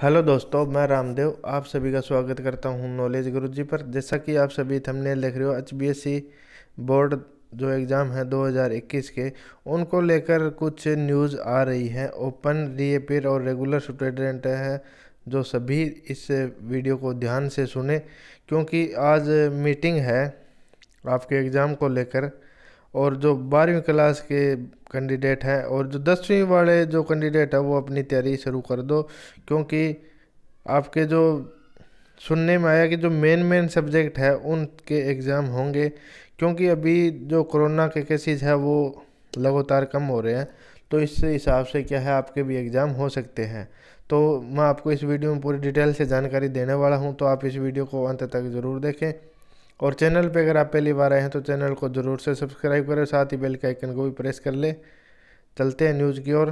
hello दोस्तों मैं रामदेव आप सभी का स्वागत करता हूं नॉलेज गुरुजी पर जैसा कि आप सभी थंबनेल देख रहे हो एच बोर्ड जो एग्ज़ाम है 2021 के उनको लेकर कुछ न्यूज़ आ रही है ओपन रीअपेयर और रेगुलर स्टूडेंट है जो सभी इस वीडियो को ध्यान से सुने क्योंकि आज मीटिंग है आपके एग्ज़ाम को लेकर और जो बारहवीं क्लास के कैंडिडेट हैं और जो दसवीं वाले जो कैंडिडेट हैं वो अपनी तैयारी शुरू कर दो क्योंकि आपके जो सुनने में आया कि जो मेन मेन सब्जेक्ट है उनके एग्ज़ाम होंगे क्योंकि अभी जो कोरोना के केसेस है वो लगातार कम हो रहे हैं तो इस हिसाब से क्या है आपके भी एग्ज़ाम हो सकते हैं तो मैं आपको इस वीडियो में पूरी डिटेल से जानकारी देने वाला हूँ तो आप इस वीडियो को अंत तक ज़रूर देखें और चैनल पे अगर आप पहली बार आए हैं तो चैनल को ज़रूर से सब्सक्राइब करें साथ ही बेल के आइकन को भी प्रेस कर लें चलते हैं न्यूज़ की ओर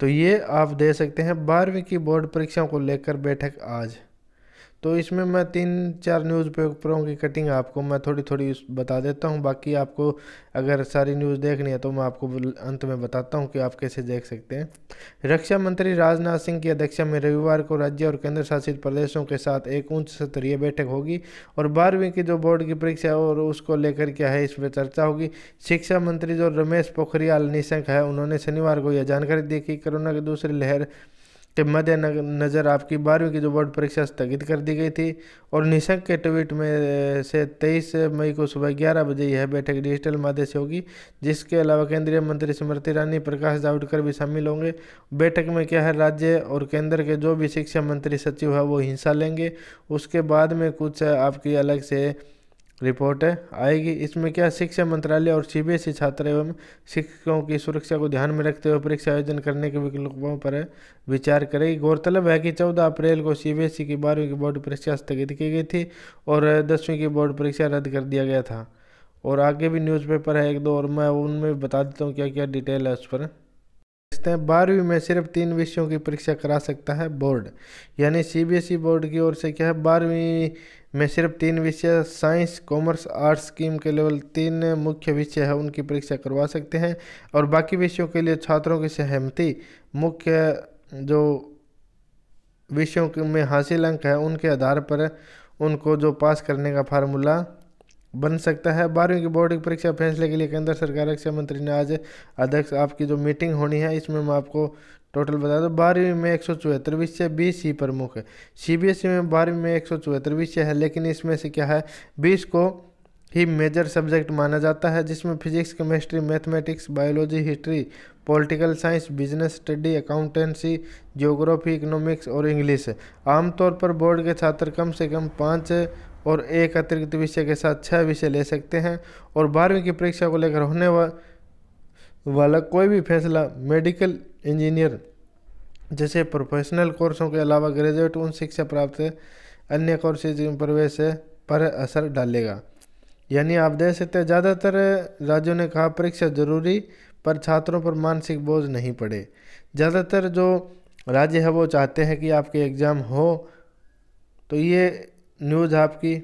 तो ये आप दे सकते हैं बारहवीं की बोर्ड परीक्षाओं को लेकर बैठक आज तो इसमें मैं तीन चार न्यूज़पेपरों की कटिंग आपको मैं थोड़ी थोड़ी बता देता हूँ बाकी आपको अगर सारी न्यूज़ देखनी है तो मैं आपको अंत में बताता हूँ कि आप कैसे देख सकते हैं रक्षा मंत्री राजनाथ सिंह की अध्यक्षता में रविवार को राज्य और केंद्र शासित प्रदेशों के साथ एक उच्च स्तरीय बैठक होगी और बारहवीं की जो बोर्ड की परीक्षा है और उसको लेकर क्या है इस पर चर्चा होगी शिक्षा मंत्री जो रमेश पोखरियाल निशंक है उन्होंने शनिवार को यह जानकारी दी कि कोरोना की दूसरी लहर के मद्देनजर आपकी बारहवीं की जो बोर्ड परीक्षा स्थगित कर दी गई थी और निशंक के ट्वीट में से 23 मई को सुबह 11 बजे यह बैठक डिजिटल माध्यम से होगी जिसके अलावा केंद्रीय मंत्री स्मृति ईरानी प्रकाश जावड़ेकर भी शामिल होंगे बैठक में क्या है राज्य और केंद्र के जो भी शिक्षा मंत्री सचिव है वो हिस्सा लेंगे उसके बाद में कुछ आपकी अलग से रिपोर्ट आएगी इसमें क्या शिक्षा मंत्रालय और सीबीएसई छात्र एवं शिक्षकों की सुरक्षा को ध्यान में रखते हुए परीक्षा आयोजन करने के विकल्पों पर विचार करेगी गौरतलब है कि 14 अप्रैल को सीबीएसई की बारहवीं की बोर्ड परीक्षा स्थगित की गई थी और दसवीं की बोर्ड परीक्षा रद्द कर दिया गया था और आगे भी न्यूज़पेपर है एक दो और मैं उनमें बता देता हूँ क्या क्या डिटेल है उस पर सकते हैं बारहवीं में सिर्फ तीन विषयों की परीक्षा करा सकता है बोर्ड यानी सीबीएसई e बोर्ड की ओर से क्या है बारहवीं में सिर्फ तीन विषय साइंस कॉमर्स आर्ट्स स्कीम के लेवल तीन मुख्य विषय है उनकी परीक्षा करवा सकते हैं और बाकी विषयों के लिए छात्रों की सहमति मुख्य जो विषयों में हासिल अंक है उनके आधार पर उनको जो पास करने का फार्मूला बन सकता है बारहवीं की बोर्ड की परीक्षा फैसले के लिए केंद्र सरकार रक्षा मंत्री ने आज अध्यक्ष आपकी जो मीटिंग होनी है इसमें मैं आपको टोटल बता दूँ बारहवीं में एक सौ चौहत्तर विषय बीस ही प्रमुख है सीबीएसई में बारहवीं में एक सौ चौहत्तर विषय है लेकिन इसमें से क्या है बीस को ही मेजर सब्जेक्ट माना जाता है जिसमें physics chemistry mathematics biology history political science business study accountancy geography economics और इंग्लिश आमतौर पर बोर्ड के छात्र कम से कम पाँच और एक अतिरिक्त विषय के साथ छः विषय ले सकते हैं और बारहवीं की परीक्षा को लेकर होने वा, वाला कोई भी फैसला मेडिकल इंजीनियर जैसे प्रोफेशनल कोर्सों के अलावा ग्रेजुएट उन शिक्षा प्राप्त अन्य कोर्सेज प्रवेश पर असर डालेगा यानी आप देख सकते हैं ज़्यादातर राज्यों ने कहा परीक्षा जरूरी पर छात्रों पर मानसिक बोझ नहीं पड़े ज़्यादातर जो राज्य है वो चाहते हैं कि आपके एग्ज़ाम हो तो ये न्यूज़ आपकी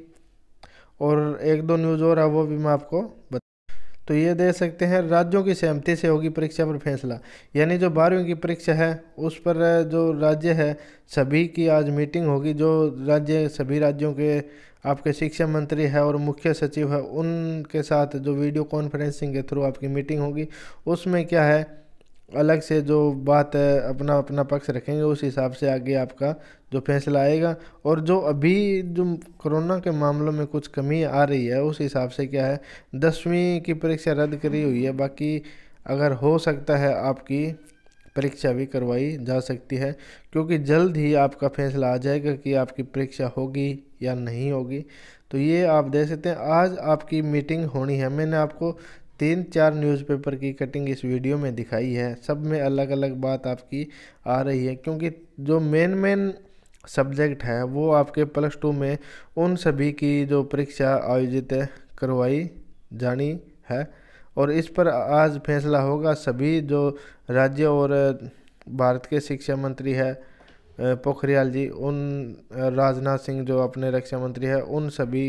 और एक दो न्यूज़ और है वो भी मैं आपको बता तो ये दे सकते हैं राज्यों की सहमति से होगी परीक्षा पर फैसला यानी जो बारहवीं की परीक्षा है उस पर जो राज्य है सभी की आज मीटिंग होगी जो राज्य सभी राज्यों के आपके शिक्षा मंत्री है और मुख्य सचिव है उनके साथ जो वीडियो कॉन्फ्रेंसिंग के थ्रू आपकी मीटिंग होगी उसमें क्या है अलग से जो बात है अपना अपना पक्ष रखेंगे उस हिसाब से आगे आपका जो फैसला आएगा और जो अभी जो कोरोना के मामलों में कुछ कमी आ रही है उस हिसाब से क्या है दसवीं की परीक्षा रद्द करी हुई है बाकी अगर हो सकता है आपकी परीक्षा भी करवाई जा सकती है क्योंकि जल्द ही आपका फैसला आ जाएगा कि आपकी परीक्षा होगी या नहीं होगी तो ये आप देख सकते हैं आज आपकी मीटिंग होनी है मैंने आपको तीन चार न्यूज़पेपर की कटिंग इस वीडियो में दिखाई है सब में अलग अलग बात आपकी आ रही है क्योंकि जो मेन मेन सब्जेक्ट है वो आपके प्लस टू में उन सभी की जो परीक्षा आयोजित करवाई जानी है और इस पर आज फैसला होगा सभी जो राज्य और भारत के शिक्षा मंत्री है पोखरियाल जी उन राजनाथ सिंह जो अपने रक्षा मंत्री है उन सभी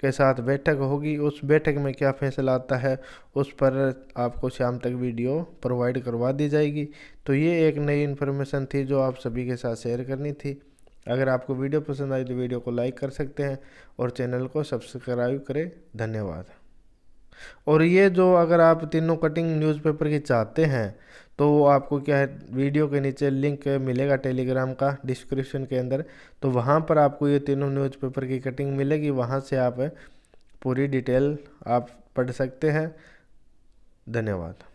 के साथ बैठक होगी उस बैठक में क्या फैसला आता है उस पर आपको शाम तक वीडियो प्रोवाइड करवा दी जाएगी तो ये एक नई इन्फॉर्मेशन थी जो आप सभी के साथ शेयर करनी थी अगर आपको वीडियो पसंद आई तो वीडियो को लाइक कर सकते हैं और चैनल को सब्सक्राइब करें धन्यवाद और ये जो अगर आप तीनों कटिंग न्यूज़पेपर की चाहते हैं तो वो आपको क्या है वीडियो के नीचे लिंक मिलेगा टेलीग्राम का डिस्क्रिप्शन के अंदर तो वहाँ पर आपको ये तीनों न्यूज़पेपर की कटिंग मिलेगी वहाँ से आप पूरी डिटेल आप पढ़ सकते हैं धन्यवाद